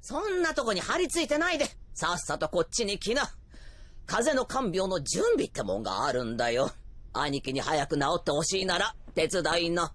そんなとこに張り付いてないで、さっさとこっちに来な。風邪の看病の準備ってもんがあるんだよ。兄貴に早く治ってほしいなら、手伝いな。